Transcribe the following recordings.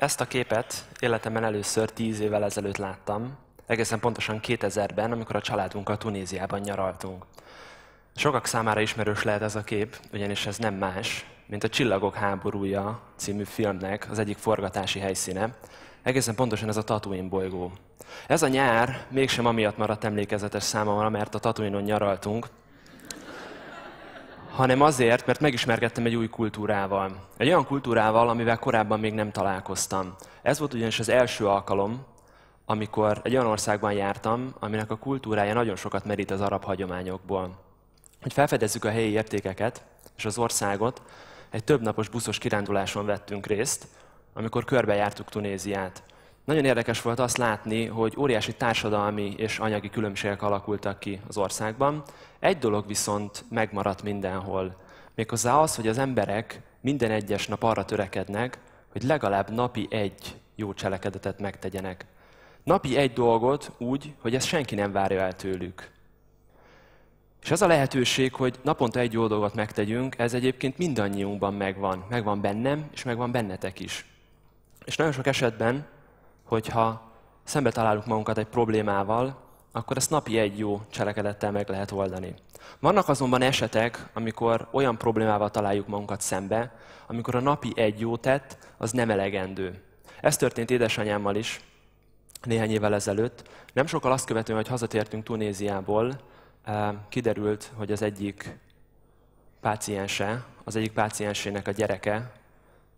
Ezt a képet életemben először tíz évvel ezelőtt láttam, egészen pontosan 2000-ben, amikor a családunkkal Tunéziában nyaraltunk. Sokak számára ismerős lehet ez a kép, ugyanis ez nem más, mint a Csillagok háborúja című filmnek az egyik forgatási helyszíne, egészen pontosan ez a Tatooine bolygó. Ez a nyár mégsem amiatt maradt emlékezetes számomra, mert a Tatooine-on nyaraltunk, hanem azért, mert megismerkedtem egy új kultúrával. Egy olyan kultúrával, amivel korábban még nem találkoztam. Ez volt ugyanis az első alkalom, amikor egy olyan országban jártam, aminek a kultúrája nagyon sokat merít az arab hagyományokból. Hogy felfedezzük a helyi értékeket és az országot, egy többnapos buszos kiránduláson vettünk részt, amikor körbejártuk Tunéziát. Nagyon érdekes volt azt látni, hogy óriási társadalmi és anyagi különbségek alakultak ki az országban. Egy dolog viszont megmaradt mindenhol, méghozzá az, hogy az emberek minden egyes nap arra törekednek, hogy legalább napi egy jó cselekedetet megtegyenek. Napi egy dolgot úgy, hogy ezt senki nem várja el tőlük. És az a lehetőség, hogy naponta egy jó dolgot megtegyünk, ez egyébként mindannyiunkban megvan. Megvan bennem, és megvan bennetek is. És nagyon sok esetben hogyha szembe találunk magunkat egy problémával, akkor ezt napi egy jó cselekedettel meg lehet oldani. Vannak azonban esetek, amikor olyan problémával találjuk magunkat szembe, amikor a napi egy jó tett az nem elegendő. Ez történt édesanyámmal is néhány évvel ezelőtt. Nem sokkal azt követően, hogy hazatértünk Tunéziából, eh, kiderült, hogy az egyik páciense, az egyik páciensének a gyereke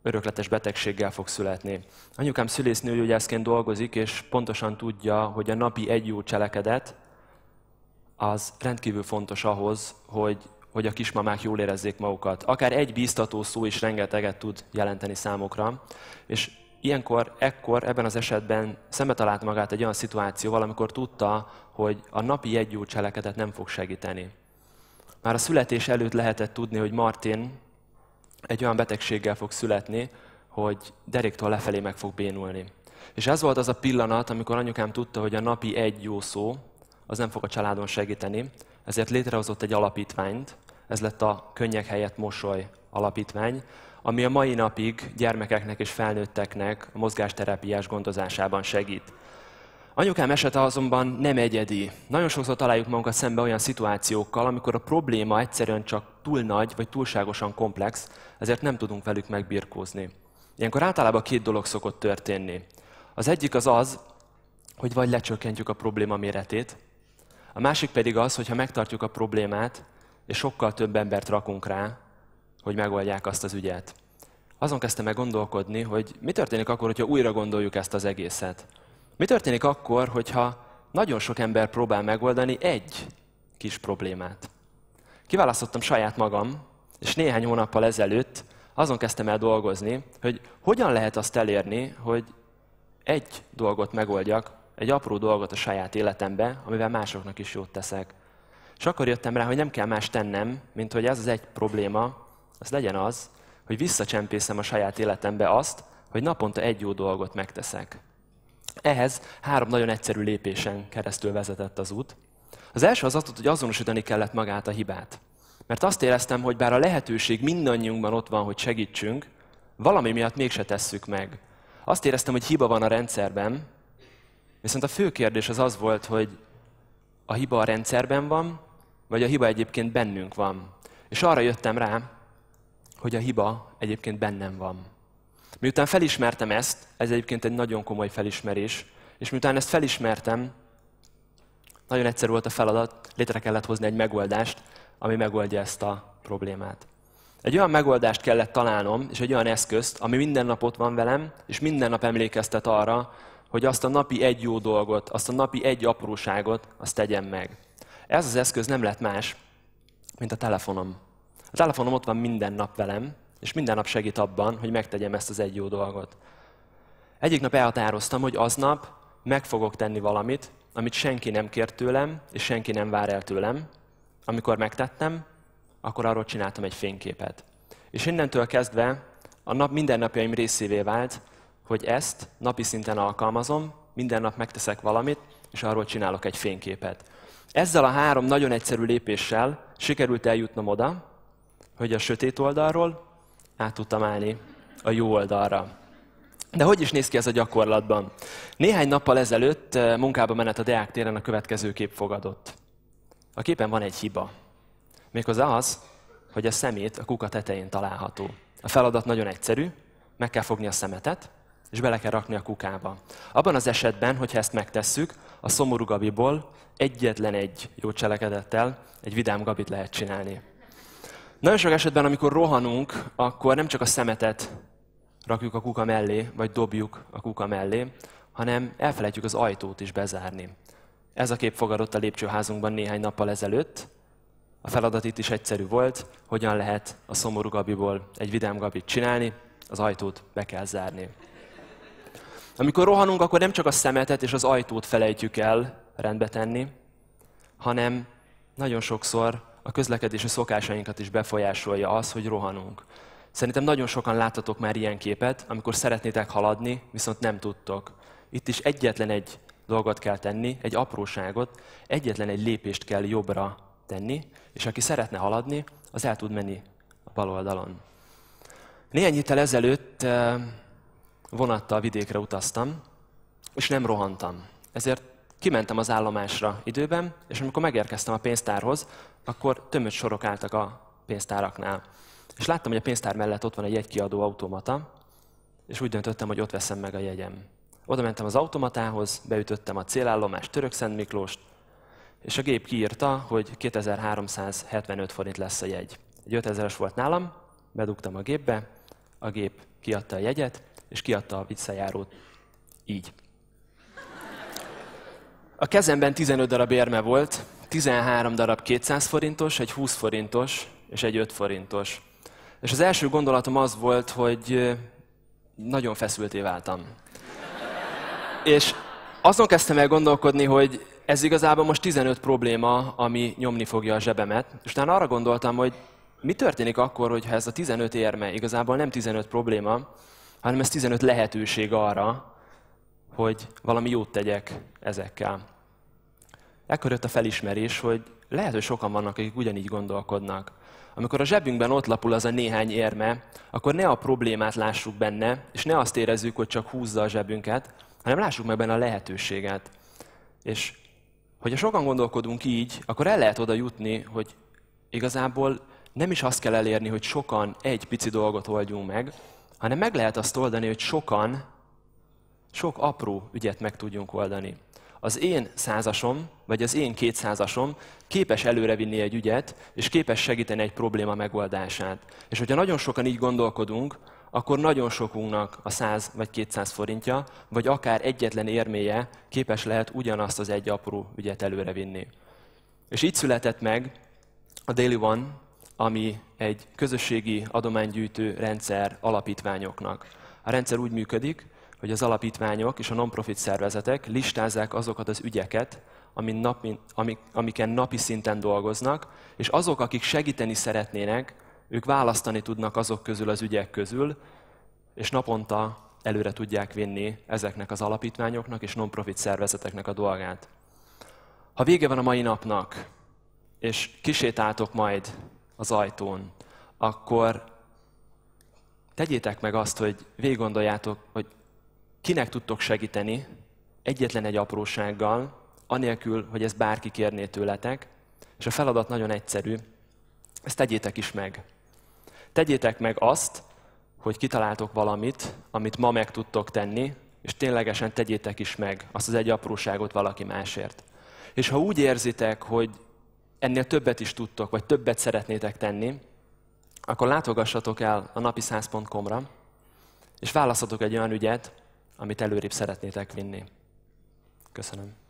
örökletes betegséggel fog születni. Anyukám szülésznőgyógyászként dolgozik, és pontosan tudja, hogy a napi egy jó cselekedet az rendkívül fontos ahhoz, hogy, hogy a kismamák jól érezzék magukat. Akár egy bíztató szó is rengeteget tud jelenteni számokra, és ilyenkor, ekkor, ebben az esetben szembe talált magát egy olyan szituációval, amikor tudta, hogy a napi egy jó cselekedet nem fog segíteni. Már a születés előtt lehetett tudni, hogy Martin egy olyan betegséggel fog születni, hogy deréktől lefelé meg fog bénulni. És ez volt az a pillanat, amikor anyukám tudta, hogy a napi egy jó szó, az nem fog a családon segíteni, ezért létrehozott egy alapítványt, ez lett a Könnyek helyett Mosoly alapítvány, ami a mai napig gyermekeknek és felnőtteknek a mozgásterápiás gondozásában segít. Anyukám esete azonban nem egyedi. Nagyon sokszor találjuk magunkat szembe olyan szituációkkal, amikor a probléma egyszerűen csak túl nagy vagy túlságosan komplex, ezért nem tudunk velük megbirkózni. Ilyenkor általában két dolog szokott történni. Az egyik az az, hogy vagy lecsökkentjük a probléma méretét, a másik pedig az, hogyha megtartjuk a problémát, és sokkal több embert rakunk rá, hogy megoldják azt az ügyet. Azon kezdtem meg gondolkodni, hogy mi történik akkor, hogyha újra gondoljuk ezt az egészet. Mi történik akkor, hogyha nagyon sok ember próbál megoldani egy kis problémát? Kiválasztottam saját magam, és néhány hónappal ezelőtt azon kezdtem el dolgozni, hogy hogyan lehet azt elérni, hogy egy dolgot megoldjak, egy apró dolgot a saját életembe, amivel másoknak is jót teszek. És akkor jöttem rá, hogy nem kell más tennem, mint hogy ez az egy probléma, az legyen az, hogy visszacsempészem a saját életembe azt, hogy naponta egy jó dolgot megteszek. Ehhez három nagyon egyszerű lépésen keresztül vezetett az út. Az első az az hogy azonosítani kellett magát a hibát. Mert azt éreztem, hogy bár a lehetőség mindannyiunkban ott van, hogy segítsünk, valami miatt mégse tesszük meg. Azt éreztem, hogy hiba van a rendszerben, viszont a fő kérdés az az volt, hogy a hiba a rendszerben van, vagy a hiba egyébként bennünk van. És arra jöttem rá, hogy a hiba egyébként bennem van. Miután felismertem ezt, ez egyébként egy nagyon komoly felismerés, és miután ezt felismertem, nagyon egyszerű volt a feladat, létre kellett hozni egy megoldást, ami megoldja ezt a problémát. Egy olyan megoldást kellett találnom, és egy olyan eszközt, ami minden nap ott van velem, és minden nap emlékeztet arra, hogy azt a napi egy jó dolgot, azt a napi egy apróságot, azt tegyem meg. Ez az eszköz nem lett más, mint a telefonom. A telefonom ott van minden nap velem, és minden nap segít abban, hogy megtegyem ezt az egy jó dolgot. Egyik nap elhatároztam, hogy aznap meg fogok tenni valamit, amit senki nem kért tőlem, és senki nem vár el tőlem. Amikor megtettem, akkor arról csináltam egy fényképet. És innentől kezdve a nap mindennapjaim részévé vált, hogy ezt napi szinten alkalmazom, minden nap megteszek valamit, és arról csinálok egy fényképet. Ezzel a három nagyon egyszerű lépéssel sikerült eljutnom oda, hogy a sötét oldalról át tudtam állni a jó oldalra. De hogy is néz ki ez a gyakorlatban? Néhány nappal ezelőtt eh, munkába menet a Deák téren a következő kép fogadott. A képen van egy hiba. Méghozzá az, hogy a szemét a kuka tetején található. A feladat nagyon egyszerű, meg kell fogni a szemetet, és bele kell rakni a kukába. Abban az esetben, hogyha ezt megtesszük, a szomorú Gabiból egyetlen egy jó cselekedettel egy vidám Gabit lehet csinálni. Nagyon sok esetben, amikor rohanunk, akkor nem csak a szemetet rakjuk a kuka mellé, vagy dobjuk a kuka mellé, hanem elfelejtjük az ajtót is bezárni. Ez a kép fogadott a lépcsőházunkban néhány nappal ezelőtt. A feladat itt is egyszerű volt, hogyan lehet a szomorú Gabiból egy vidám Gabit csinálni, az ajtót be kell zárni. Amikor rohanunk, akkor nem csak a szemetet és az ajtót felejtjük el rendbe tenni, hanem nagyon sokszor a közlekedési szokásainkat is befolyásolja az, hogy rohanunk. Szerintem nagyon sokan láttatok már ilyen képet, amikor szeretnétek haladni, viszont nem tudtok. Itt is egyetlen egy dolgot kell tenni, egy apróságot, egyetlen egy lépést kell jobbra tenni, és aki szeretne haladni, az el tud menni a bal oldalon. Néhány héttel ezelőtt eh, vonattal vidékre utaztam, és nem rohantam. Ezért kimentem az állomásra időben, és amikor megérkeztem a pénztárhoz, akkor tömött sorok álltak a pénztáraknál. És láttam, hogy a pénztár mellett ott van egy jegykiadó automata, és úgy döntöttem, hogy ott veszem meg a jegyem. Oda mentem az automatához, beütöttem a célállomást Török Szent Miklóst, és a gép kiírta, hogy 2375 forint lesz a jegy. Egy 5000-es volt nálam, bedugtam a gépbe, a gép kiadta a jegyet, és kiadta a visszajárót így. A kezemben 15 darab érme volt, 13 darab 200 forintos, egy 20 forintos és egy 5 forintos. És az első gondolatom az volt, hogy nagyon feszülté váltam. És azon kezdtem el gondolkodni, hogy ez igazából most 15 probléma, ami nyomni fogja a zsebemet. És utána arra gondoltam, hogy mi történik akkor, hogyha ez a 15 érme igazából nem 15 probléma, hanem ez 15 lehetőség arra, hogy valami jót tegyek ezekkel. Ekkor jött a felismerés, hogy lehet, hogy sokan vannak, akik ugyanígy gondolkodnak. Amikor a zsebünkben ott lapul az a néhány érme, akkor ne a problémát lássuk benne, és ne azt érezzük, hogy csak húzza a zsebünket, hanem lássuk meg benne a lehetőséget. És hogyha sokan gondolkodunk így, akkor el lehet oda jutni, hogy igazából nem is azt kell elérni, hogy sokan egy pici dolgot oldjunk meg, hanem meg lehet azt oldani, hogy sokan sok apró ügyet meg tudjunk oldani az én százasom, vagy az én kétszázasom képes előrevinni egy ügyet, és képes segíteni egy probléma megoldását. És hogyha nagyon sokan így gondolkodunk, akkor nagyon sokunknak a 100 vagy 200 forintja, vagy akár egyetlen érméje képes lehet ugyanazt az egy apró ügyet előrevinni. És így született meg a Daily One, ami egy közösségi adománygyűjtő rendszer alapítványoknak. A rendszer úgy működik, hogy az alapítványok és a non-profit szervezetek listázzák azokat az ügyeket, amin napi, amik, amiken napi szinten dolgoznak, és azok, akik segíteni szeretnének, ők választani tudnak azok közül az ügyek közül, és naponta előre tudják vinni ezeknek az alapítványoknak és non-profit szervezeteknek a dolgát. Ha vége van a mai napnak, és kisétáltok majd az ajtón, akkor tegyétek meg azt, hogy gondoljátok, hogy kinek tudtok segíteni egyetlen egy aprósággal, anélkül, hogy ezt bárki kérné tőletek, és a feladat nagyon egyszerű, ezt tegyétek is meg. Tegyétek meg azt, hogy kitaláltok valamit, amit ma meg tudtok tenni, és ténylegesen tegyétek is meg azt az egy apróságot valaki másért. És ha úgy érzitek, hogy ennél többet is tudtok, vagy többet szeretnétek tenni, akkor látogassatok el a napi100.com-ra, és választatok egy olyan ügyet, amit előrébb szeretnétek vinni. Köszönöm.